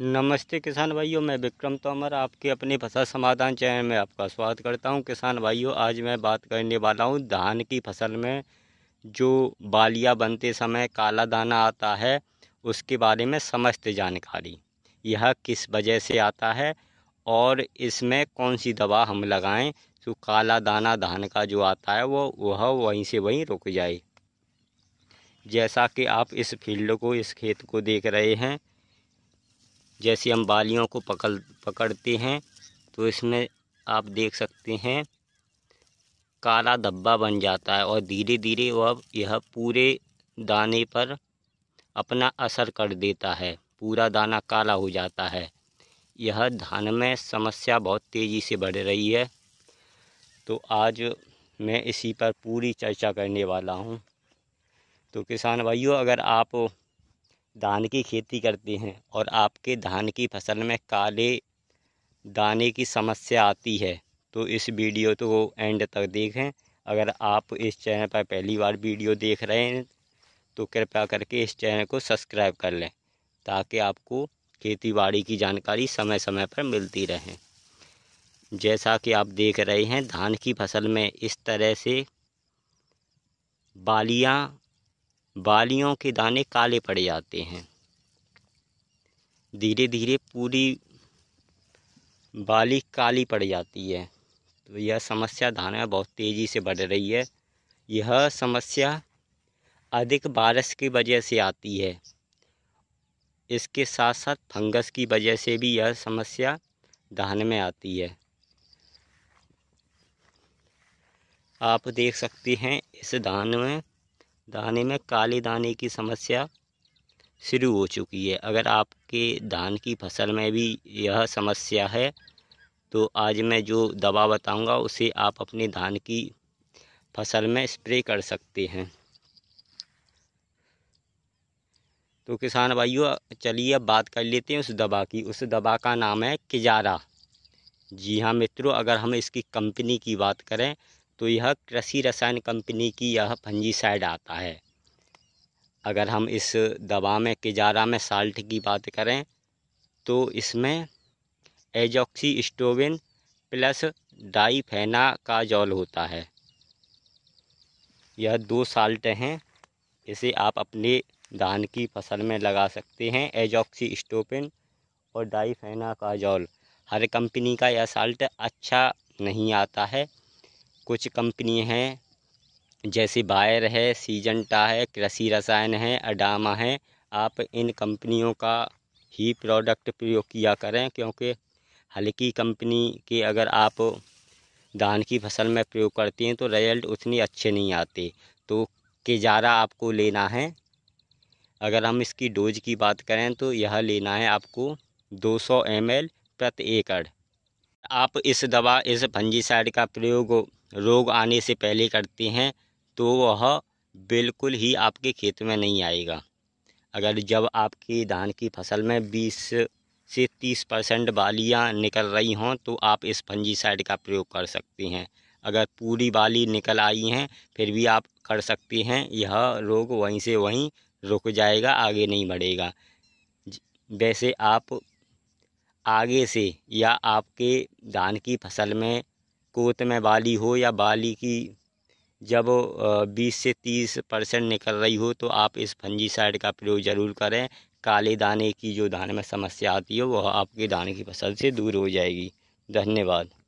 नमस्ते किसान भाइयों मैं विक्रम तोमर आपके अपनी फसल समाधान चैनल में आपका स्वागत करता हूं किसान भाइयों आज मैं बात करने वाला हूं धान की फसल में जो बालिया बनते समय काला दाना आता है उसके बारे में समस्त जानकारी यह किस वजह से आता है और इसमें कौन सी दवा हम लगाएं तो काला दाना धान का जो आता है वो वह वहीं से वहीं रुक जाए जैसा कि आप इस फील्ड को इस खेत को देख रहे हैं जैसे हम बालियों को पकड़ पकड़ते हैं तो इसमें आप देख सकते हैं काला धब्बा बन जाता है और धीरे धीरे वह यह पूरे दाने पर अपना असर कर देता है पूरा दाना काला हो जाता है यह धान में समस्या बहुत तेज़ी से बढ़ रही है तो आज मैं इसी पर पूरी चर्चा करने वाला हूँ तो किसान भाइयों अगर आप धान की खेती करते हैं और आपके धान की फसल में काले दाने की समस्या आती है तो इस वीडियो तो एंड तक देखें अगर आप इस चैनल पर पहली बार वीडियो देख रहे हैं तो कृपया करके इस चैनल को सब्सक्राइब कर लें ताकि आपको खेती बाड़ी की जानकारी समय समय पर मिलती रहे जैसा कि आप देख रहे हैं धान की फसल में इस तरह से बालियां बालियों के दाने काले पड़ जाते हैं धीरे धीरे पूरी बाली काली पड़ जाती है तो यह समस्या धान में बहुत तेज़ी से बढ़ रही है यह समस्या अधिक बारिश की वजह से आती है इसके साथ साथ फंगस की वजह से भी यह समस्या धान में आती है आप देख सकते हैं इस धान में दाने में काले दाने की समस्या शुरू हो चुकी है अगर आपके धान की फसल में भी यह समस्या है तो आज मैं जो दवा बताऊंगा उसे आप अपने धान की फसल में स्प्रे कर सकते हैं तो किसान भाइयों चलिए अब बात कर लेते हैं उस दवा की उस दवा का नाम है किजारा जी हाँ मित्रों अगर हम इसकी कंपनी की बात करें तो यह कृषि रसायन कंपनी की यह फंजीसाइड आता है अगर हम इस दवा में किजारा में साल्ट की बात करें तो इसमें एजॉक्सी स्टोविन प्लस डाइफेना का जॉल होता है यह दो साल्ट हैं इसे आप अपने धान की फसल में लगा सकते हैं एजॉक्सी स्टोपिन और डाइफेना का जॉल हर कंपनी का यह साल्ट अच्छा नहीं आता है कुछ कंपनी हैं जैसे बायर है सीजनटा है कृषि रसायन है अडामा है आप इन कंपनियों का ही प्रोडक्ट प्रयोग किया करें क्योंकि हल्की कंपनी के अगर आप धान की फसल में प्रयोग करते हैं तो रिजल्ट उतनी अच्छे नहीं आते तो केजारा आपको लेना है अगर हम इसकी डोज की बात करें तो यह लेना है आपको 200 सौ प्रति एकड़ आप इस दवा इस फंजीसाइड का प्रयोग रोग आने से पहले करते हैं तो वह बिल्कुल ही आपके खेत में नहीं आएगा अगर जब आपकी धान की फसल में बीस से तीस परसेंट बालियाँ निकल रही हों तो आप इस फंजीसाइड का प्रयोग कर सकते हैं अगर पूरी बाली निकल आई हैं फिर भी आप कर सकते हैं यह रोग वहीं से वहीं रुक जाएगा आगे नहीं बढ़ेगा वैसे आप आगे से या आपके धान की फसल में कोत में बाली हो या बाली की जब 20 से 30 परसेंट निकल रही हो तो आप इस फंजीसाइड का प्रयोग ज़रूर करें काले दाने की जो धान में समस्या आती है वह आपके धान की फसल से दूर हो जाएगी धन्यवाद